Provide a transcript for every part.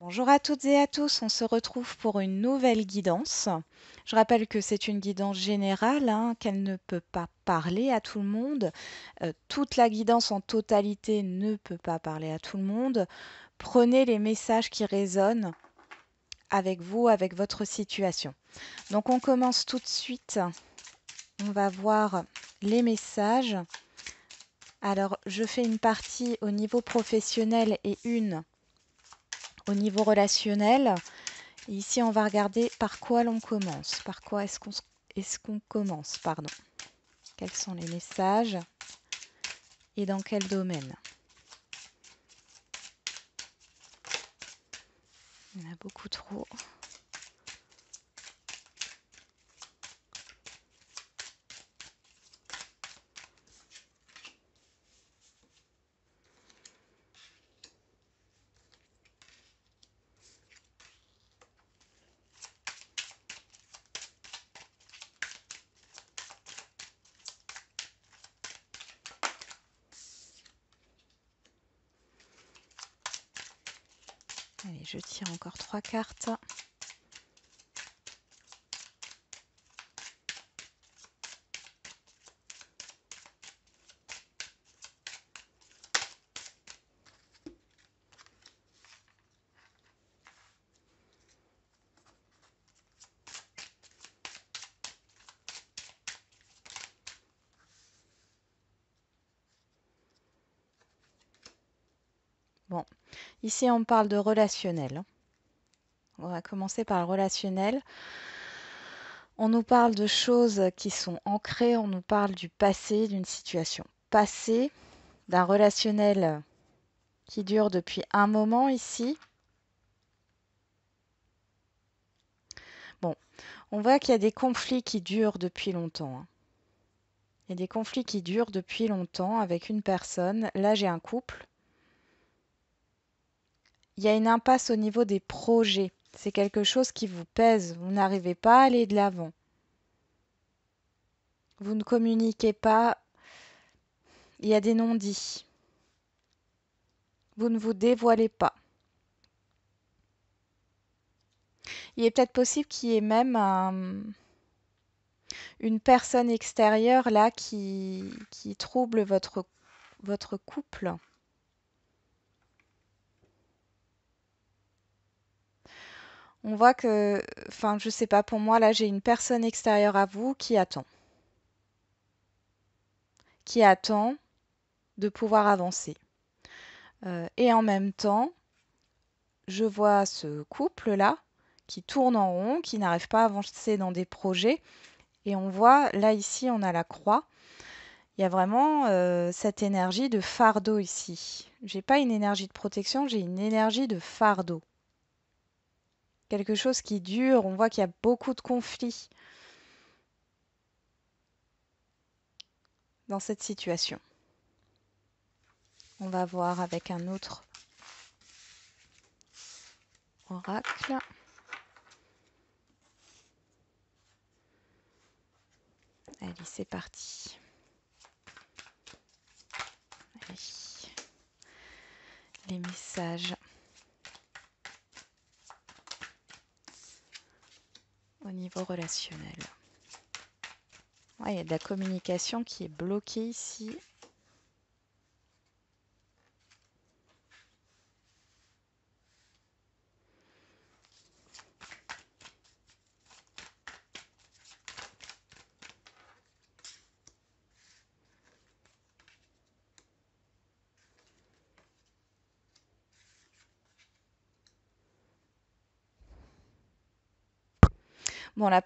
Bonjour à toutes et à tous, on se retrouve pour une nouvelle guidance. Je rappelle que c'est une guidance générale, hein, qu'elle ne peut pas parler à tout le monde. Euh, toute la guidance en totalité ne peut pas parler à tout le monde. Prenez les messages qui résonnent avec vous, avec votre situation. Donc on commence tout de suite. On va voir les messages. Alors je fais une partie au niveau professionnel et une au niveau relationnel. ici, on va regarder par quoi l'on commence. Par quoi est-ce qu'on est commence pardon. Quels sont les messages et dans quel domaine Il y en a beaucoup trop. Allez, je tire encore trois cartes. Ici, on parle de relationnel. Hein. On va commencer par le relationnel. On nous parle de choses qui sont ancrées, on nous parle du passé, d'une situation passée, d'un relationnel qui dure depuis un moment ici. Bon, on voit qu'il y a des conflits qui durent depuis longtemps. Hein. Il y a des conflits qui durent depuis longtemps avec une personne. Là, j'ai un couple il y a une impasse au niveau des projets. C'est quelque chose qui vous pèse. Vous n'arrivez pas à aller de l'avant. Vous ne communiquez pas. Il y a des non-dits. Vous ne vous dévoilez pas. Il est peut-être possible qu'il y ait même une personne extérieure là qui, qui trouble votre, votre couple. on voit que, enfin, je sais pas, pour moi, là, j'ai une personne extérieure à vous qui attend. Qui attend de pouvoir avancer. Euh, et en même temps, je vois ce couple-là qui tourne en rond, qui n'arrive pas à avancer dans des projets. Et on voit, là, ici, on a la croix. Il y a vraiment euh, cette énergie de fardeau ici. J'ai pas une énergie de protection, j'ai une énergie de fardeau quelque chose qui dure. On voit qu'il y a beaucoup de conflits dans cette situation. On va voir avec un autre oracle. Allez, c'est parti. Les messages relationnel. Il y a de la communication qui est bloquée ici.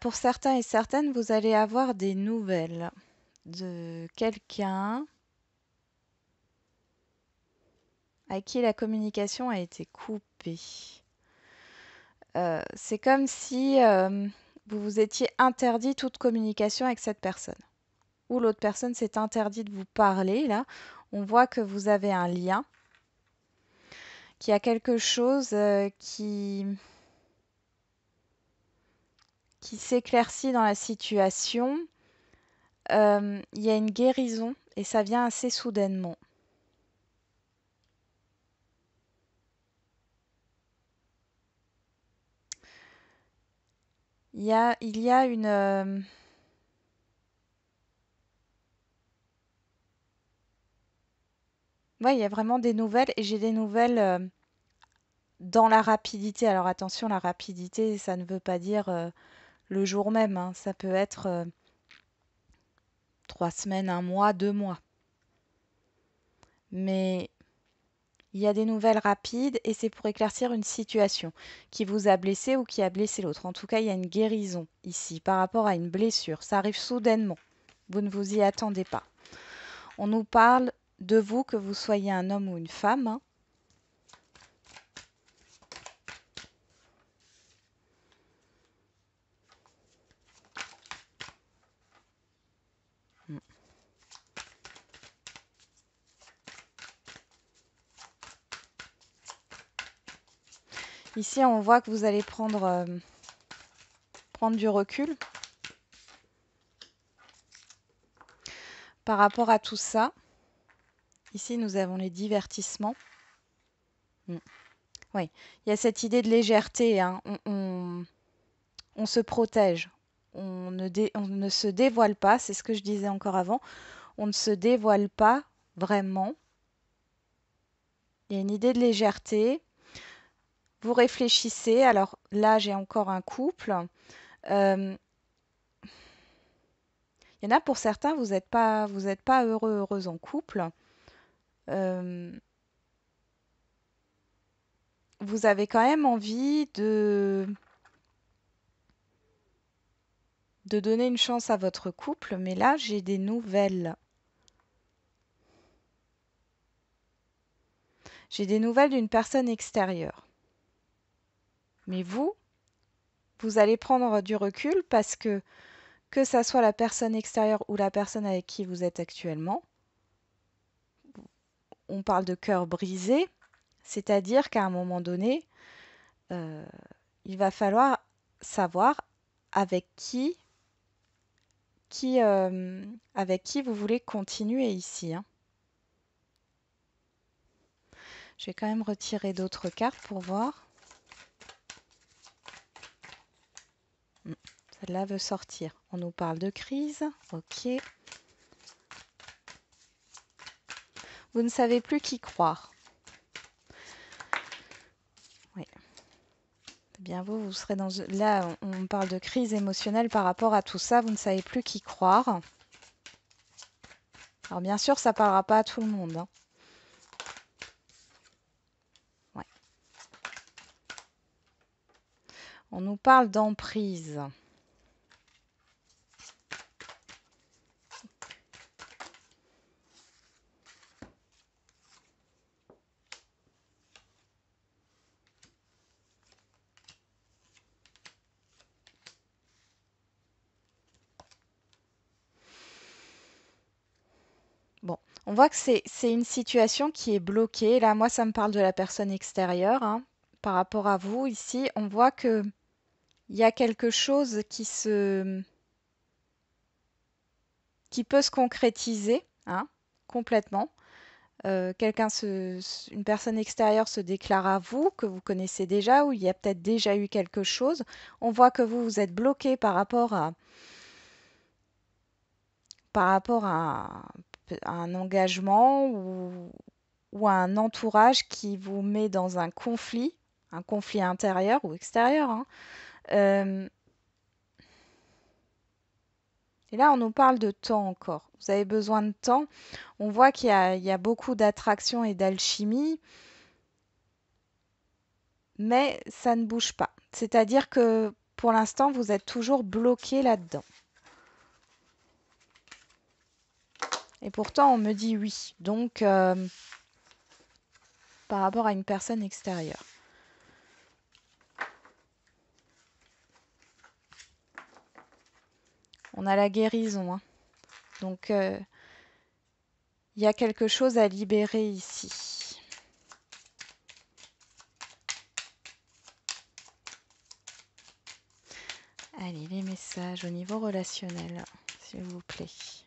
pour certains et certaines, vous allez avoir des nouvelles de quelqu'un à qui la communication a été coupée. Euh, c'est comme si euh, vous vous étiez interdit toute communication avec cette personne. Ou l'autre personne s'est interdit de vous parler. Là, on voit que vous avez un lien, qu'il y a quelque chose euh, qui qui s'éclaircit dans la situation. Euh, il y a une guérison et ça vient assez soudainement. Il y a, il y a une... Euh, oui, il y a vraiment des nouvelles et j'ai des nouvelles euh, dans la rapidité. Alors attention, la rapidité, ça ne veut pas dire le jour même. Hein. Ça peut être euh, trois semaines, un mois, deux mois. Mais il y a des nouvelles rapides et c'est pour éclaircir une situation qui vous a blessé ou qui a blessé l'autre. En tout cas, il y a une guérison ici par rapport à une blessure. Ça arrive soudainement. Vous ne vous y attendez pas. On nous parle de vous, que vous soyez un homme ou une femme. Hein. Ici, on voit que vous allez prendre, euh, prendre du recul par rapport à tout ça. Ici, nous avons les divertissements. Hmm. Oui, il y a cette idée de légèreté. Hein. On, se protège. On ne, on ne se dévoile pas. C'est ce que je disais encore avant. On ne se dévoile pas vraiment. Il y a une idée de légèreté. Vous réfléchissez. Alors là, j'ai encore un couple. Euh, il y en a pour certains, vous n'êtes pas, vous pas heureux, heureuse en couple. Euh, vous avez quand même envie de de donner une chance à votre couple, mais là j'ai des nouvelles. J'ai des nouvelles d'une personne extérieure. Mais vous, vous allez prendre du recul parce que, que ce soit la personne extérieure ou la personne avec qui vous êtes actuellement, on parle de cœur brisé, c'est-à-dire qu'à un moment donné, euh, il va falloir savoir avec qui, euh, avec qui vous voulez continuer ici. Hein. Je vais quand même retirer d'autres cartes pour voir. Elle là veut sortir. On nous parle de crise. Ok. Vous ne savez plus qui croire. Oui. Bien vous, vous serez dans... Là, on parle de crise émotionnelle par rapport à tout ça. Vous ne savez plus qui croire. Alors bien sûr, ça ne parlera pas à tout le monde. Hein. Oui. On nous parle d'emprise. On voit que c'est une situation qui est bloquée. Là, moi, ça me parle de la personne extérieure, hein, Par rapport à vous, ici, on voit que il y a quelque chose qui se qui peut se concrétiser, hein, complètement. Euh, quelqu'un une personne extérieure se déclare à vous, que vous connaissez déjà, ou il y a peut-être déjà eu quelque chose. On voit que vous, vous êtes bloqué par rapport à, par rapport à, un engagement ou, un entourage qui vous met dans un conflit, un conflit intérieur ou extérieur. Hein. Euh, et là, on nous parle de temps encore. Vous avez besoin de temps. On voit qu'il y, y, a beaucoup d'attraction et d'alchimie, mais ça ne bouge pas. C'est-à-dire que pour l'instant, vous êtes toujours bloqué là-dedans. Et pourtant, on me dit oui. Donc, euh, par rapport à une personne extérieure. On a la guérison. Hein. Donc, euh, il y a quelque chose à libérer ici. Allez, les messages au niveau relationnel, s'il vous plaît.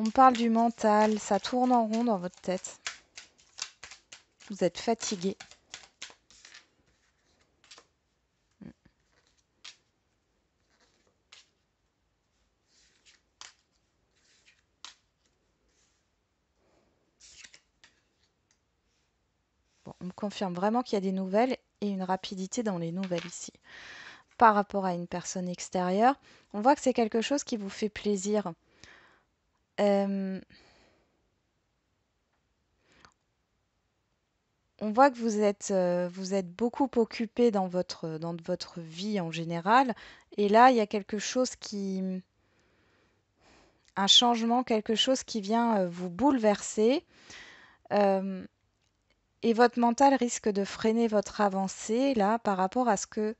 On parle du mental, ça tourne en rond dans votre tête. Vous êtes fatigué. on me confirme vraiment qu'il y a des nouvelles et une rapidité dans les nouvelles ici. Par rapport à une personne extérieure, on voit que c'est quelque chose qui vous fait plaisir. Euh, on voit que vous êtes, euh, vous êtes beaucoup occupé dans votre, votre vie en général et là, il y a quelque chose qui, un changement, quelque chose qui vient, euh, vous bouleverser, et votre mental risque de freiner votre avancée là, par rapport à ce que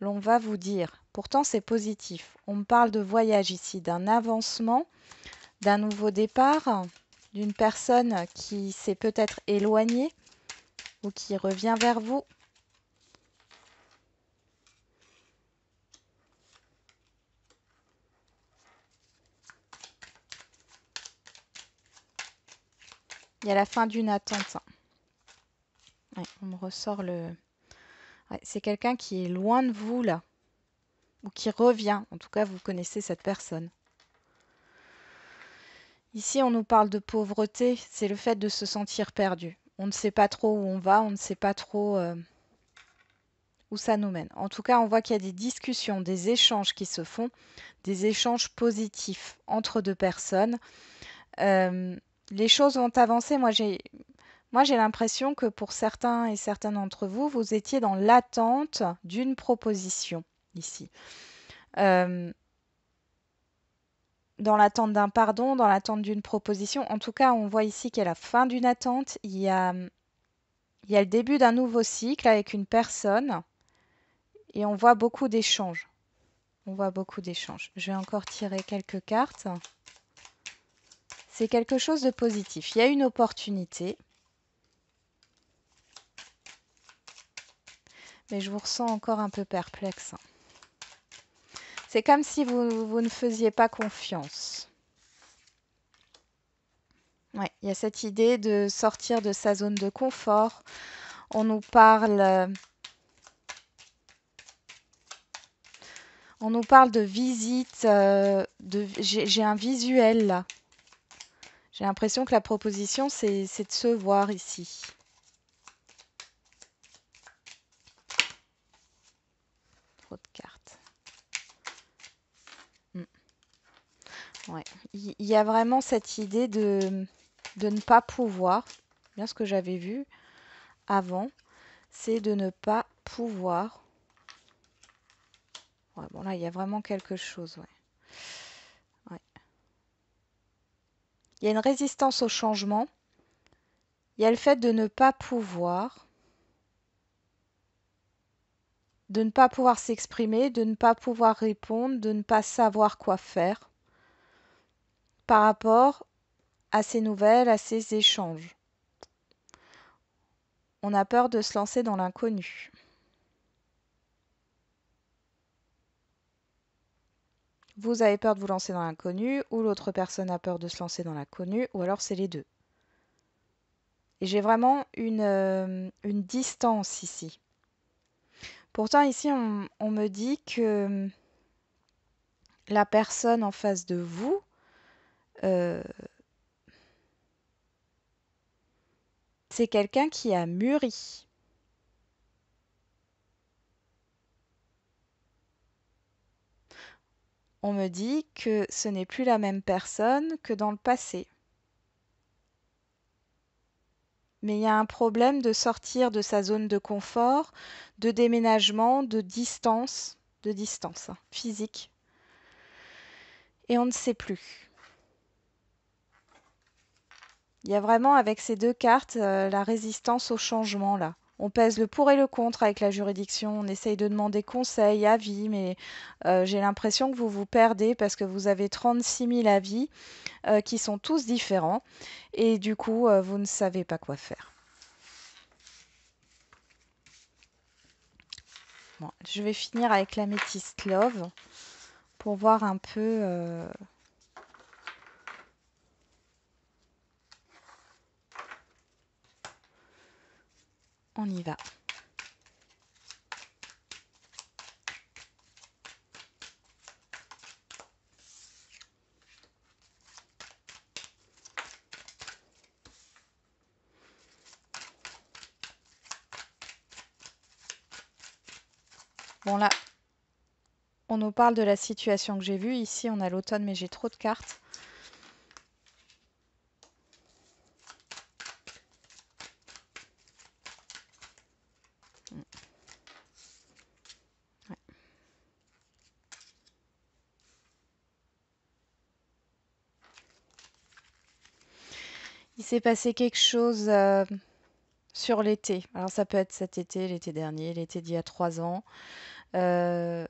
l'on va vous dire. Pourtant, c'est positif. On parle de voyage ici, d'un avancement d'un nouveau départ, d'une personne qui s'est peut-être éloignée ou qui revient vers vous. Il y a la fin d'une attente. on me ressort le... c'est quelqu'un qui est loin de vous là, ou qui revient. En tout cas, vous connaissez cette personne. Ici, on nous parle de pauvreté, c'est le fait de se sentir perdu. On ne sait pas trop où on va, on ne sait pas trop euh, où ça nous mène. En tout cas, on voit qu'il y a des discussions, des échanges qui se font, des échanges positifs entre deux personnes. Euh, les choses vont avancer. Moi, j'ai moi, j'ai l'impression que pour certains et certaines d'entre vous, vous étiez dans l'attente d'une proposition ici. Euh, dans l'attente d'un pardon, dans l'attente d'une proposition. En tout cas, on voit ici qu'il y a la fin d'une attente, il y a, il y a le début d'un nouveau cycle avec une personne et on voit beaucoup d'échanges. On voit beaucoup d'échanges. Je vais encore tirer quelques cartes. C'est quelque chose de positif. Il y a une opportunité. Mais je vous ressens encore un peu perplexe. C'est comme si vous, ne faisiez pas confiance. Ouais, il y a cette idée de sortir de sa zone de confort. On nous parle euh, On nous parle de visite. Euh, j'ai, un visuel là. J'ai l'impression que la proposition, c'est, de se voir ici. Il y a vraiment cette idée de, ne pas pouvoir, bien ce que j'avais vu avant, c'est de ne pas pouvoir. bon là, il y a vraiment quelque chose, Il y a une résistance au changement. Il y a le fait de ne pas pouvoir. De ne pas pouvoir s'exprimer, de ne pas pouvoir répondre, de ne pas savoir quoi faire par rapport à ces nouvelles, à ces échanges. On a peur de se lancer dans l'inconnu. Vous avez peur de vous lancer dans l'inconnu, ou l'autre personne a peur de se lancer dans l'inconnu, ou alors c'est les deux. Et j'ai vraiment une, euh, distance ici. Pourtant, ici, on me dit que la personne en face de vous euh, c'est quelqu'un qui a mûri. On me dit que ce n'est plus la même personne que dans le passé. Mais il y a un problème de sortir de sa zone de confort, de déménagement, de distance de distance, hein, physique et on ne sait plus. Il y a vraiment avec ces deux cartes euh, la résistance au changement là. On pèse le pour et le contre avec la juridiction, on essaye de demander conseil, avis, mais euh, j'ai l'impression que vous vous perdez parce que vous avez 36 000 avis euh, qui sont tous différents et du coup vous ne savez pas quoi faire. je vais finir avec la métiste love pour voir un peu on y va. Bon là, on nous parle de la situation que j'ai vue. Ici, on a l'automne, mais j'ai trop de cartes. C'est passé quelque chose euh, sur l'été. Alors ça peut être cet été, l'été dernier, l'été d'il y a trois ans. Euh,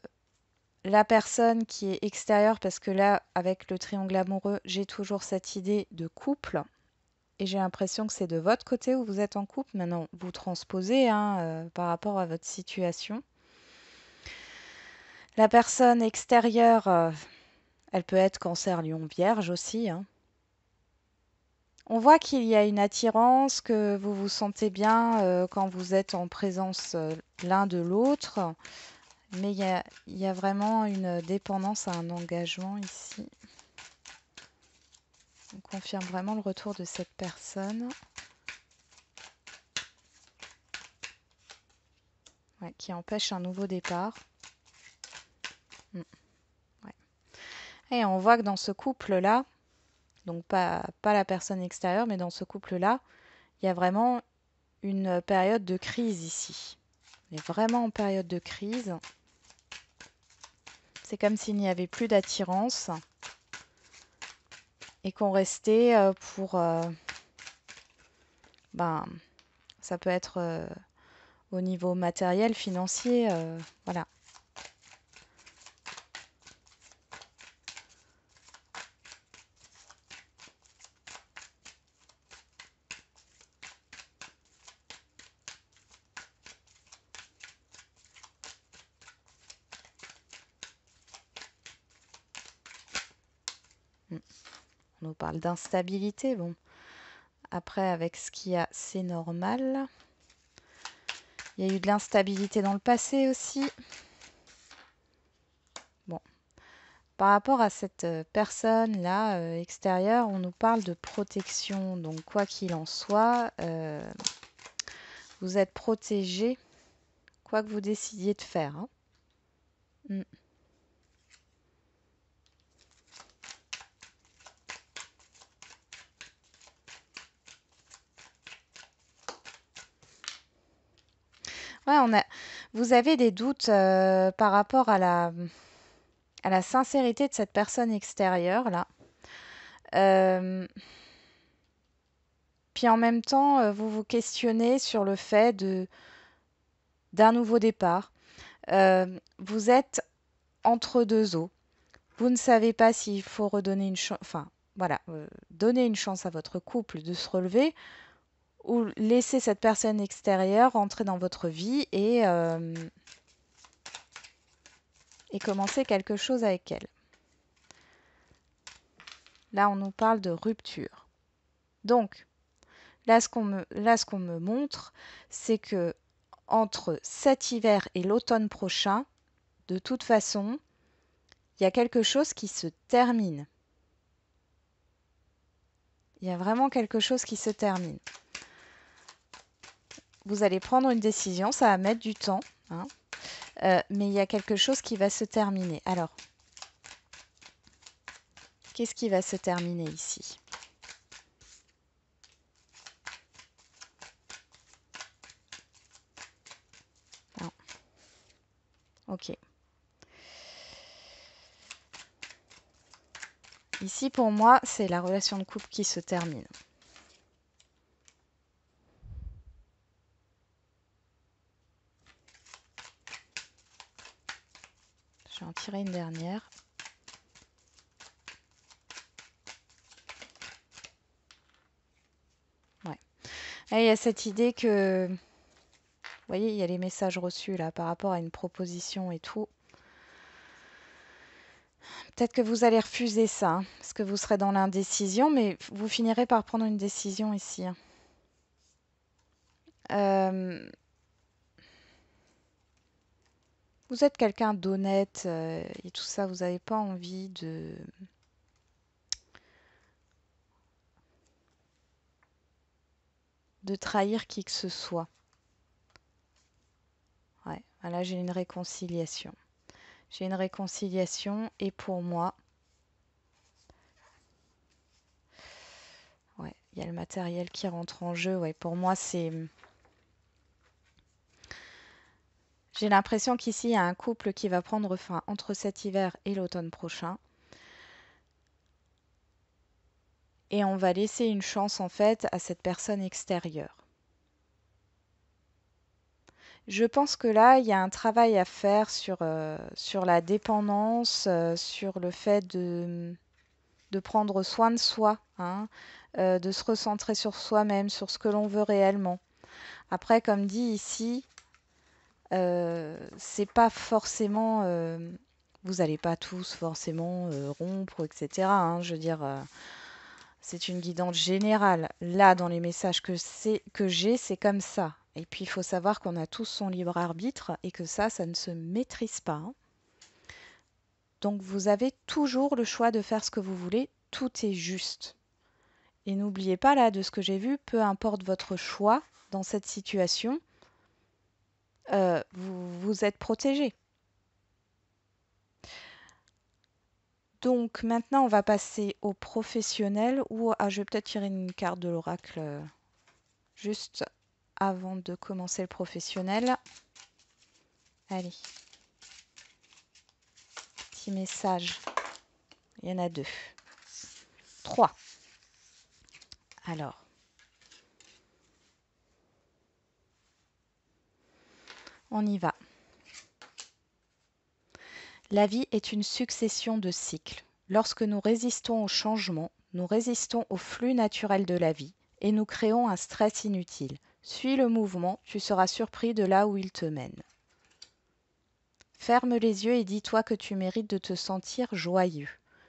la personne qui est extérieure, parce que là, avec le triangle amoureux, j'ai toujours cette idée de couple. Et j'ai l'impression que c'est de votre côté où vous êtes en couple. Maintenant, vous transposez hein, euh, par rapport à votre situation. La personne extérieure, elle peut être cancer, lion, vierge aussi. Hein. On voit qu'il y a une attirance, que vous vous sentez bien euh, quand vous êtes en présence euh, l'un de l'autre, mais il y a, vraiment une dépendance à un engagement ici. On confirme vraiment le retour de cette personne. qui empêche un nouveau départ. Hmm. Et on voit que dans ce couple-là, donc pas, pas la personne extérieure, mais dans ce couple-là, il y a vraiment une période de crise ici. On est vraiment en période de crise. C'est comme s'il n'y avait plus d'attirance et qu'on restait euh, pour... Euh, ben, ça peut être euh, au niveau matériel, financier, voilà. on nous parle d'instabilité. Bon, après, avec ce qu'il y a, c'est normal. Il y a eu de l'instabilité dans le passé aussi. Bon, par rapport à cette euh, personne-là, euh, extérieure, on nous parle de protection. Donc, quoi qu'il en soit, euh, vous êtes protégé, quoi que vous décidiez de faire. Hein. Mm. on a vous avez des doutes, euh, par rapport à la à la sincérité de cette personne extérieure là. Euh, puis en même temps, euh, vous vous questionnez sur le fait de d'un nouveau départ. vous êtes entre deux eaux. Vous ne savez pas s'il faut redonner une chance. enfin voilà, donner une chance à votre couple de se relever ou laisser cette personne extérieure rentrer dans votre vie et, euh, et commencer quelque chose avec elle. Là, on nous parle de rupture. Donc, là, ce qu'on me, là, ce qu'on me montre, c'est que entre cet hiver et l'automne prochain, de toute façon, il y a quelque chose qui se termine. Il y a vraiment quelque chose qui se termine vous allez prendre une décision, ça va mettre du temps, hein. euh, mais il y a quelque chose qui va se terminer. Alors, qu'est-ce qui va se terminer ici ah. Ok. Ici, pour moi, c'est la relation de couple qui se termine. tirer une dernière. Ouais. Ah, il y a cette idée que... Vous voyez, il y a les messages reçus là par rapport à une proposition et tout. Peut-être que vous allez refuser ça, hein, parce que vous serez dans l'indécision, mais vous finirez par prendre une décision ici. Hein. Euh, vous êtes quelqu'un d'honnête euh, et tout ça, vous n'avez pas envie de... de trahir qui que ce soit. Ouais, là j'ai une réconciliation. J'ai une réconciliation et pour moi, ouais, il y a le matériel qui rentre en jeu. Ouais, pour moi c'est... J'ai l'impression qu'ici, il y a un couple qui va prendre fin entre cet hiver et l'automne prochain. Et on va laisser une chance, en fait, à cette personne extérieure. Je pense que là, il y a un travail à faire sur, euh, sur la dépendance, euh, sur le fait de, de, prendre soin de soi, hein, euh, de se recentrer sur soi-même, sur ce que l'on veut réellement. Après, comme dit ici, euh, c'est pas forcément euh, vous n'allez pas tous forcément euh, rompre, etc. Hein. je veux dire, c'est une guidance générale. Là, dans les messages que, que j'ai, c'est comme ça. Et puis, il faut savoir qu'on a tous son libre arbitre et que ça, ça ne se maîtrise pas. Hein. Donc, vous avez toujours le choix de faire ce que vous voulez. Tout est juste. Et n'oubliez pas, là, de ce que j'ai vu, peu importe votre choix dans cette situation, euh, vous, êtes protégé. Donc maintenant, on va passer au professionnel ou ah, je vais peut-être tirer une carte de l'oracle euh, juste avant de commencer le professionnel. Allez. Petit message. Il y en a deux. Trois. Alors, On y va. La vie est une succession de cycles. Lorsque nous résistons au changement, nous résistons au flux naturel de la vie et nous créons un stress inutile. Suis le mouvement, tu seras surpris de là où il te mène. Ferme les yeux et dis-toi que tu mérites de te sentir joyeux.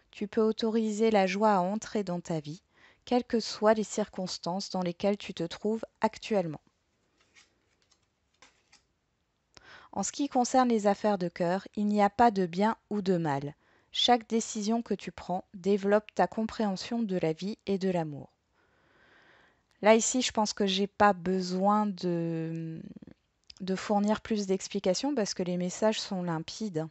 Tu peux autoriser la joie à entrer dans ta vie, quelles que soient les circonstances dans lesquelles tu te trouves actuellement. En ce qui concerne les affaires de cœur, il n'y a pas de bien ou de mal. Chaque décision que tu prends développe ta compréhension de la vie et de l'amour. Là, ici, je pense que j'ai pas besoin de, de fournir plus d'explications parce que les messages sont limpides.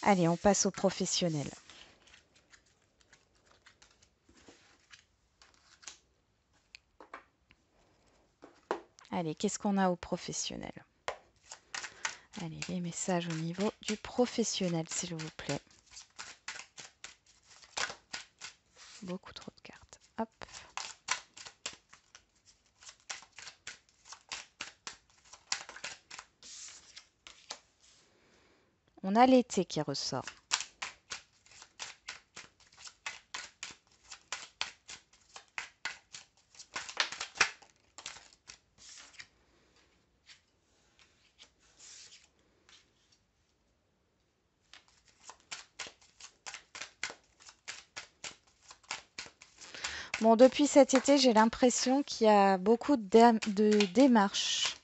Allez, on passe au professionnel. Allez, qu'est-ce qu'on a au professionnel Allez, les messages au niveau du professionnel, s'il vous plaît. Beaucoup trop de cartes. Hop. On a l'été qui ressort. Bon, depuis cet été, j'ai l'impression qu'il y a beaucoup de, démarches.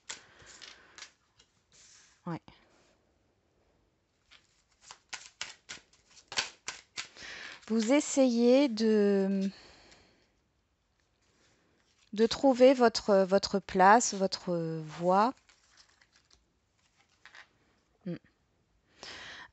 Vous essayez de, de trouver votre, votre place, votre voie.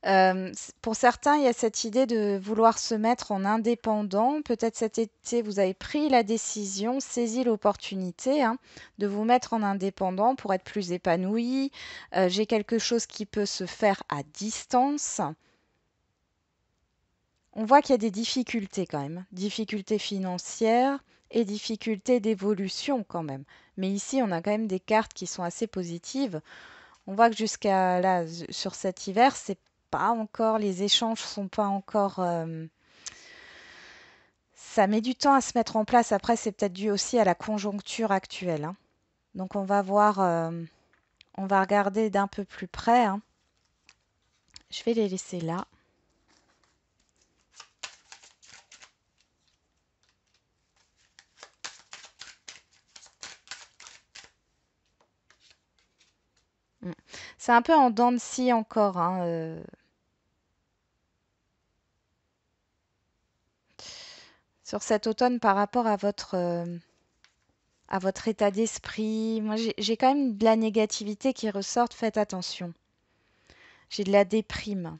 Euh, pour certains, il y a cette idée de vouloir se mettre en indépendant. Peut-être cet été, vous avez pris la décision, saisi l'opportunité hein, de vous mettre en indépendant pour être plus épanoui. Euh, j'ai quelque chose qui peut se faire à distance. On voit qu'il y a des difficultés quand même, difficultés financières et difficultés d'évolution quand même. Mais ici, on a quand même des cartes qui sont assez positives. On voit que jusqu'à là, sur cet hiver, c'est pas encore, les échanges sont pas encore. Euh, ça met du temps à se mettre en place. Après, c'est peut-être dû aussi à la conjoncture actuelle. Hein. Donc on va voir, euh, on va regarder d'un peu plus près. Hein. Je vais les laisser là. C'est un peu en dents de scie encore, hein, euh. sur cet automne par rapport à votre, euh, à votre état d'esprit. Moi, j'ai quand même de la négativité qui ressort, faites attention. J'ai de la déprime.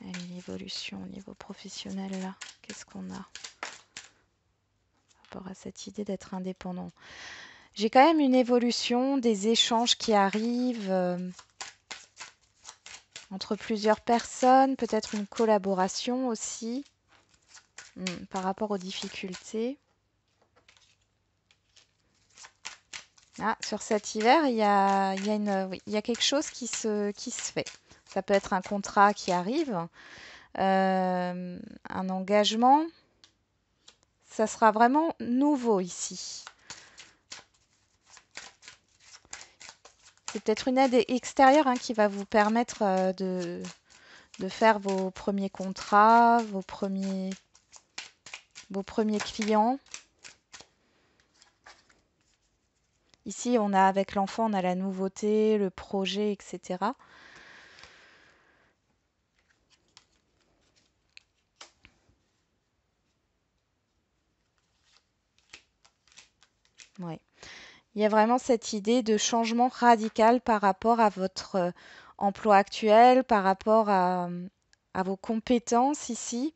Une évolution au niveau professionnel là, qu'est-ce qu'on a? rapport à cette idée d'être indépendant. J'ai quand même une évolution des échanges qui arrivent euh, entre plusieurs personnes, peut-être une collaboration aussi hmm, par rapport aux difficultés. Ah, sur cet hiver, il y a, quelque chose qui se, fait. Ça peut être un contrat qui arrive, euh, un engagement, sera vraiment nouveau ici. C'est peut-être une aide extérieure hein, qui va vous permettre euh, de, de, faire vos premiers contrats, vos premiers, vos premiers clients. Ici, on a avec l'enfant, on a la nouveauté, le projet, etc. Il y a vraiment cette idée de changement radical par rapport à votre euh, emploi actuel, par rapport à, euh, vos compétences ici.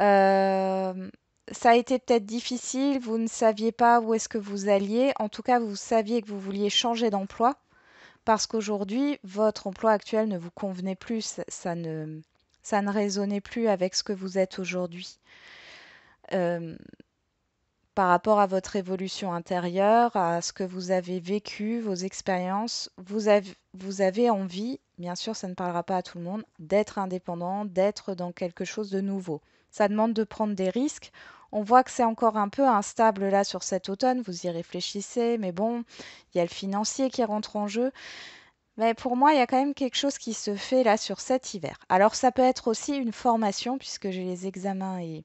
Euh, ça a été peut-être difficile, vous ne saviez pas où est-ce que vous alliez, en tout cas vous saviez que vous vouliez changer d'emploi parce qu'aujourd'hui votre emploi actuel ne vous convenait plus, ça, ne, ça ne résonnait plus avec ce que vous êtes aujourd'hui par rapport à votre évolution intérieure, à ce que vous avez vécu, vos expériences. Vous avez, envie, bien sûr, ça ne parlera pas à tout le monde, d'être indépendant, d'être dans quelque chose de nouveau. Ça demande de prendre des risques. On voit que c'est encore un peu instable là sur cet automne, vous y réfléchissez, mais bon, il y a le financier qui rentre en jeu. Mais pour moi, il y a quand même quelque chose qui se fait là sur cet hiver. Alors ça peut être aussi une formation, puisque j'ai les examens et,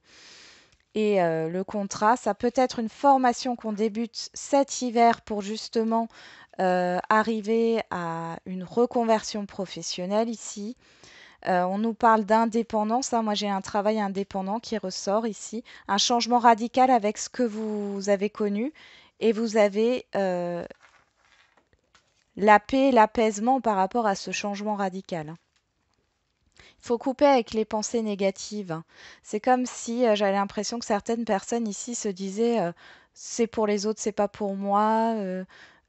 et euh, le contrat, ça peut être une formation qu'on débute cet hiver pour justement euh, arriver à une reconversion professionnelle ici. Euh, on nous parle d'indépendance. Hein. Moi, j'ai un travail indépendant qui ressort ici. Un changement radical avec ce que vous avez connu. Et vous avez la paix l'apaisement par rapport à ce changement radical. Hein faut couper avec les pensées négatives. C'est comme si euh, j'avais l'impression que certaines personnes ici se disaient euh, c'est pour les autres, c'est pas pour moi.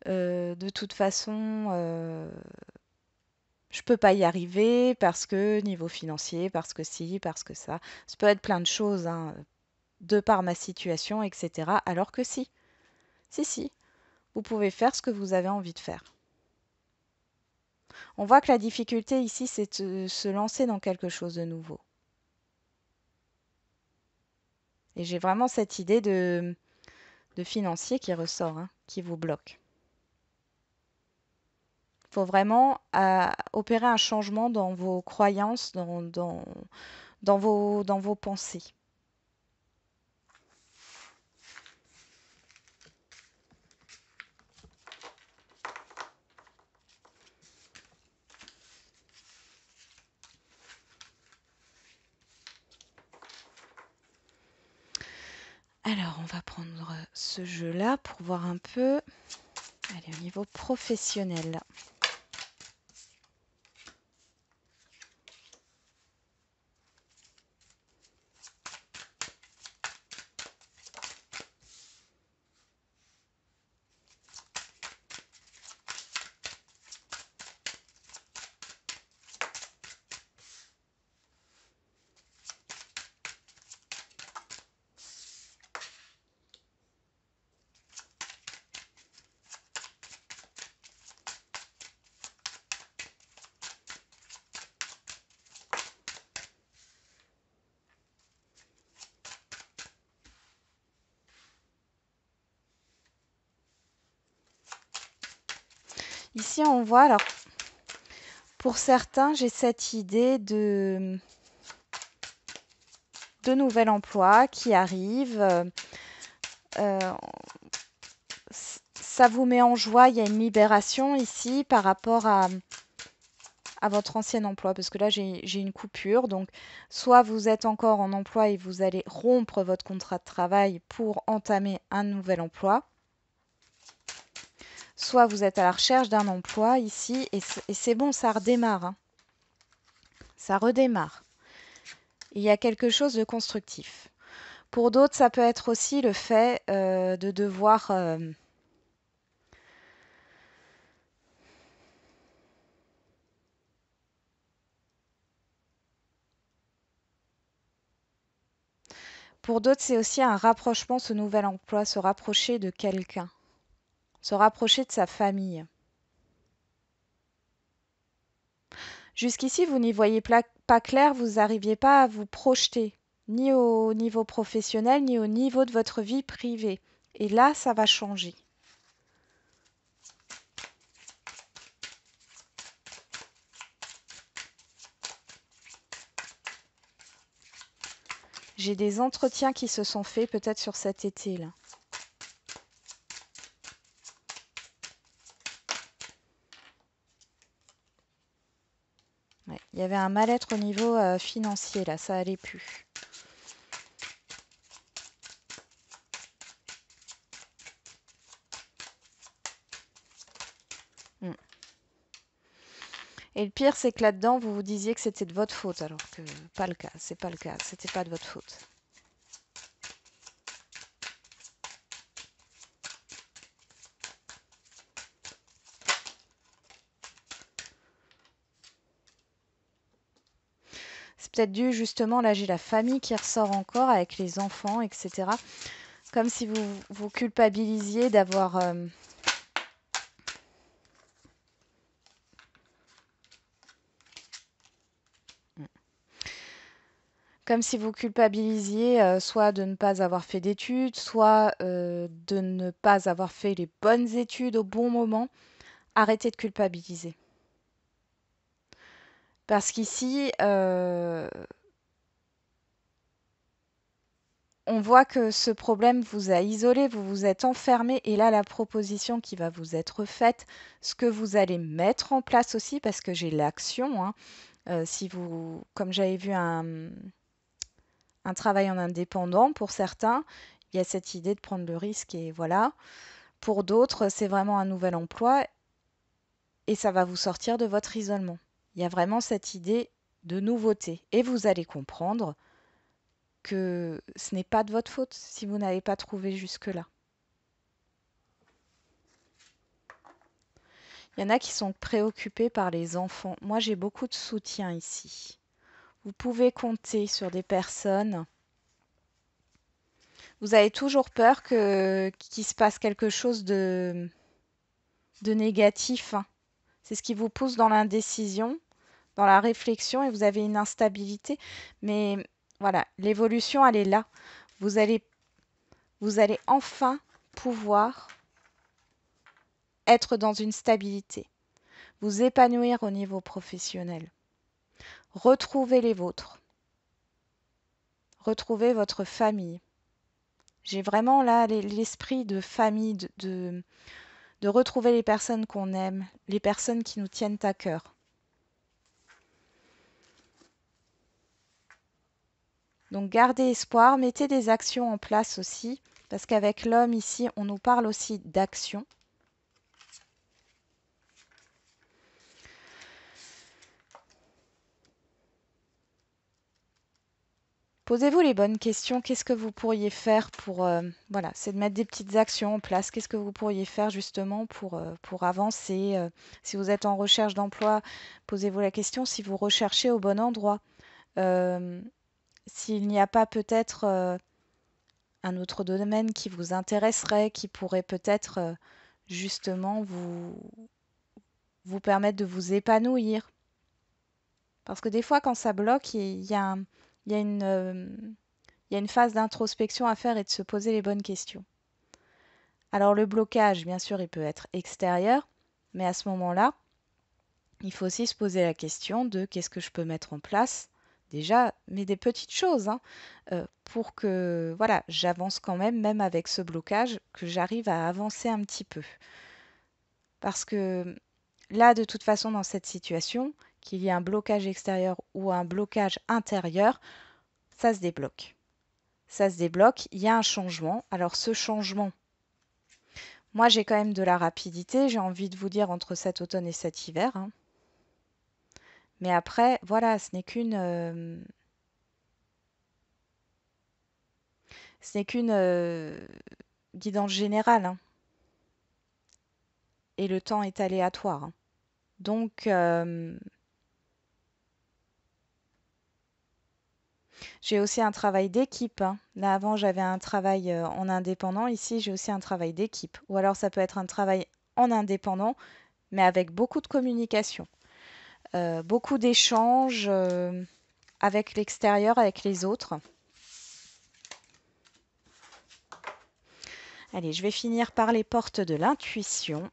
Euh, de toute façon, je peux pas y arriver parce que niveau financier, parce que si, parce que ça. Ça peut être plein de choses, hein, de par ma situation, etc. Alors que si, si, si, vous pouvez faire ce que vous avez envie de faire. On voit que la difficulté ici, c'est de se lancer dans quelque chose de nouveau. Et j'ai vraiment cette idée de, financier qui ressort, hein, qui vous bloque. Il faut vraiment euh, opérer un changement dans vos croyances, dans vos pensées. Alors, on va prendre ce jeu-là pour voir un peu. Allez, au niveau professionnel. Ici, on voit, alors, pour certains, j'ai cette idée de, de nouvel emploi qui arrive. Euh, euh, ça vous met en joie, il y a une libération ici par rapport à, à votre ancien emploi, parce que là j'ai une coupure, donc soit vous êtes encore en emploi et vous allez rompre votre contrat de travail pour entamer un nouvel emploi, soit vous êtes à la recherche d'un emploi ici, et c'est bon, ça redémarre. Hein. Ça redémarre. Il y a quelque chose de constructif. Pour d'autres, ça peut être aussi le fait euh, de devoir... Euh, pour d'autres, c'est aussi un rapprochement, ce nouvel emploi, se rapprocher de quelqu'un se rapprocher de sa famille. Jusqu'ici, vous n'y voyez pas clair, vous n'arriviez pas à vous projeter, ni au niveau professionnel, ni au niveau de votre vie privée. Et là, ça va changer. J'ai des entretiens qui se sont faits peut-être sur cet été-là. Il y avait un mal-être au niveau euh, financier, là, ça allait plus. Hmm. Et le pire, c'est que là-dedans, vous vous disiez que c'était de votre faute, alors que pas le cas, c'est pas le cas, c'était pas de votre faute. dû justement, là j'ai la famille qui ressort encore avec les enfants, etc. Comme si vous vous culpabilisiez d'avoir... Euh, comme si vous culpabilisiez euh, soit de ne pas avoir fait d'études, soit euh, de ne pas avoir fait les bonnes études au bon moment. Arrêtez de culpabiliser. Parce qu'ici, euh, on voit que ce problème vous a isolé, vous vous êtes enfermé. et là, la proposition qui va vous être faite, ce que vous allez mettre en place aussi, parce que j'ai l'action, hein, euh, si vous comme j'avais vu un, un travail en indépendant pour certains, il y a cette idée de prendre le risque et voilà. Pour d'autres, c'est vraiment un nouvel emploi et ça va vous sortir de votre isolement. Il y a vraiment cette idée de nouveauté. Et vous allez comprendre que ce n'est pas de votre faute si vous n'avez pas trouvé jusque-là. Il y en a qui sont préoccupés par les enfants. Moi, j'ai beaucoup de soutien ici. Vous pouvez compter sur des personnes. Vous avez toujours peur qu'il se passe quelque chose de, de négatif. Hein. C'est ce qui vous pousse dans l'indécision, dans la réflexion et vous avez une instabilité. Mais voilà, l'évolution, elle est là. Vous allez, vous allez enfin pouvoir être dans une stabilité, vous épanouir au niveau professionnel, retrouver les vôtres, retrouver votre famille. J'ai vraiment là l'esprit de famille, de, de, de retrouver les personnes qu'on aime, les personnes qui nous tiennent à cœur. Donc gardez espoir, mettez des actions en place aussi, parce qu'avec l'homme ici, on nous parle aussi d'action. Posez-vous les bonnes questions. Qu'est-ce que vous pourriez faire pour... Euh, voilà, c'est de mettre des petites actions en place. Qu'est-ce que vous pourriez faire justement pour, euh, pour avancer euh, Si vous êtes en recherche d'emploi, posez-vous la question si vous recherchez au bon endroit. S'il n'y a pas peut-être un autre domaine qui vous intéresserait, qui pourrait peut-être justement vous, vous permettre de vous épanouir. Parce que des fois, quand ça bloque, il y a un- euh, il y a une, phase d'introspection à faire et de se poser les bonnes questions. Alors le blocage, bien sûr, il peut être extérieur, mais à ce moment-là, il faut aussi se poser la question de qu'est-ce que je peux mettre en place déjà, mais des petites choses, hein, euh, pour que voilà, j'avance quand même, même avec ce blocage, que j'arrive à avancer un petit peu. Parce que là, de toute façon, dans cette situation, qu'il y ait un blocage extérieur ou un blocage intérieur, ça se débloque. Ça se débloque, il y a un changement. Alors ce changement, moi j'ai quand même de la rapidité, j'ai envie de vous dire entre cet automne et cet hiver. Hein. Mais après, voilà, ce n'est qu'une... Euh, ce n'est qu'une euh, guidance générale. Hein. Et le temps est aléatoire. Hein. Donc... Euh, J'ai aussi un travail d'équipe. Hein. Là, avant, j'avais un travail euh, en indépendant. Ici, j'ai aussi un travail d'équipe. Ou alors, ça peut être un travail en indépendant, mais avec beaucoup de communication, euh, beaucoup d'échanges euh, avec l'extérieur, avec les autres. Allez, je vais finir par les portes de l'intuition.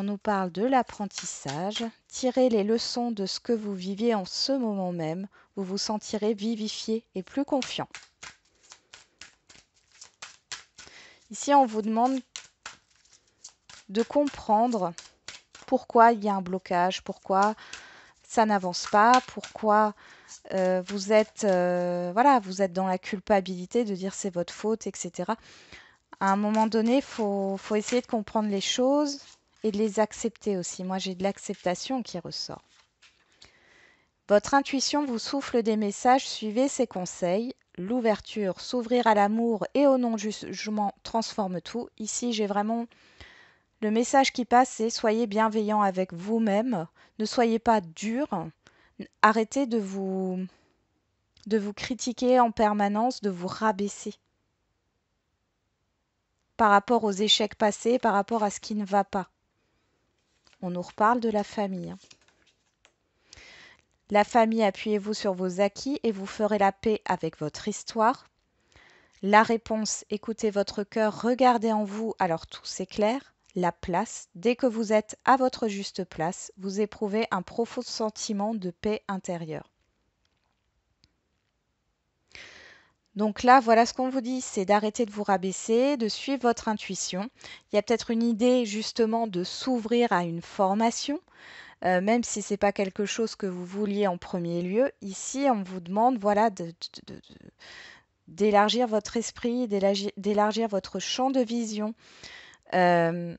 on nous parle de l'apprentissage. Tirez les leçons de ce que vous viviez en ce moment même. Vous vous sentirez vivifié et plus confiant. Ici, on vous demande de comprendre pourquoi il y a un blocage, pourquoi ça n'avance pas, pourquoi euh, vous êtes euh, voilà, vous êtes dans la culpabilité de dire c'est votre faute, etc. À un moment donné, il faut, faut essayer de comprendre les choses, et de les accepter aussi. Moi, j'ai de l'acceptation qui ressort. Votre intuition vous souffle des messages, suivez ses conseils. L'ouverture, s'ouvrir à l'amour et au non-jugement transforme tout. Ici, j'ai vraiment le message qui passe, c'est soyez bienveillant avec vous-même, ne soyez pas dur, arrêtez de vous de vous critiquer en permanence, de vous rabaisser par rapport aux échecs passés, par rapport à ce qui ne va pas. On nous reparle de la famille. La famille, appuyez-vous sur vos acquis et vous ferez la paix avec votre histoire. La réponse, écoutez votre cœur, regardez en vous, alors tout s'éclaire. La place, dès que vous êtes à votre juste place, vous éprouvez un profond sentiment de paix intérieure. Donc là, voilà ce qu'on vous dit, c'est d'arrêter de vous rabaisser, de suivre votre intuition. Il y a peut-être une idée justement de s'ouvrir à une formation. Euh, même si ce n'est pas quelque chose que vous vouliez en premier lieu, ici on vous demande voilà d'élargir votre esprit, d'élargir, votre champ de vision. Euh,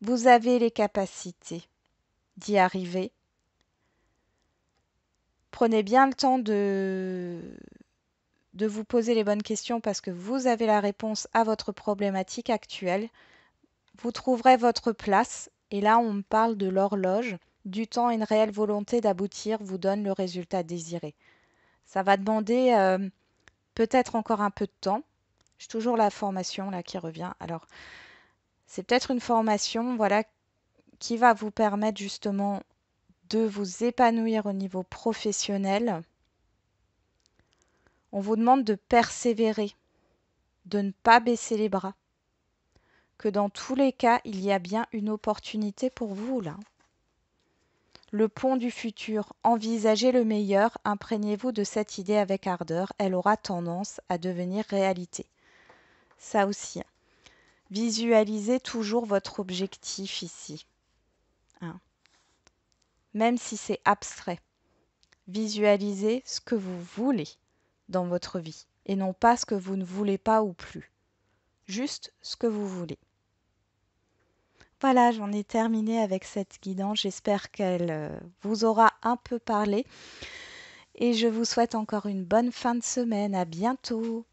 vous avez les capacités d'y arriver. Prenez bien le temps de, de vous poser les bonnes questions parce que vous avez la réponse à votre problématique actuelle. Vous trouverez votre place et là on parle de l'horloge. Du temps et une réelle volonté d'aboutir vous donne le résultat désiré. Ça va demander euh, peut-être encore un peu de temps. J'ai toujours la formation là qui revient. Alors, c'est peut-être une formation, voilà, qui va vous permettre justement de vous épanouir au niveau professionnel, on vous demande de persévérer, de ne pas baisser les bras, que dans tous les cas, il y a bien une opportunité pour vous là. Le pont du futur, envisagez le meilleur, imprégnez-vous de cette idée avec ardeur, elle aura tendance à devenir réalité. Ça aussi. Hein. Visualisez toujours votre objectif ici. Hein même si c'est abstrait. Visualisez ce que vous voulez dans votre vie et non pas ce que vous ne voulez pas ou plus. Juste ce que vous voulez. Voilà, j'en ai terminé avec cette guidance. J'espère qu'elle euh, vous aura un peu parlé. Et je vous souhaite encore une bonne fin de semaine. À bientôt.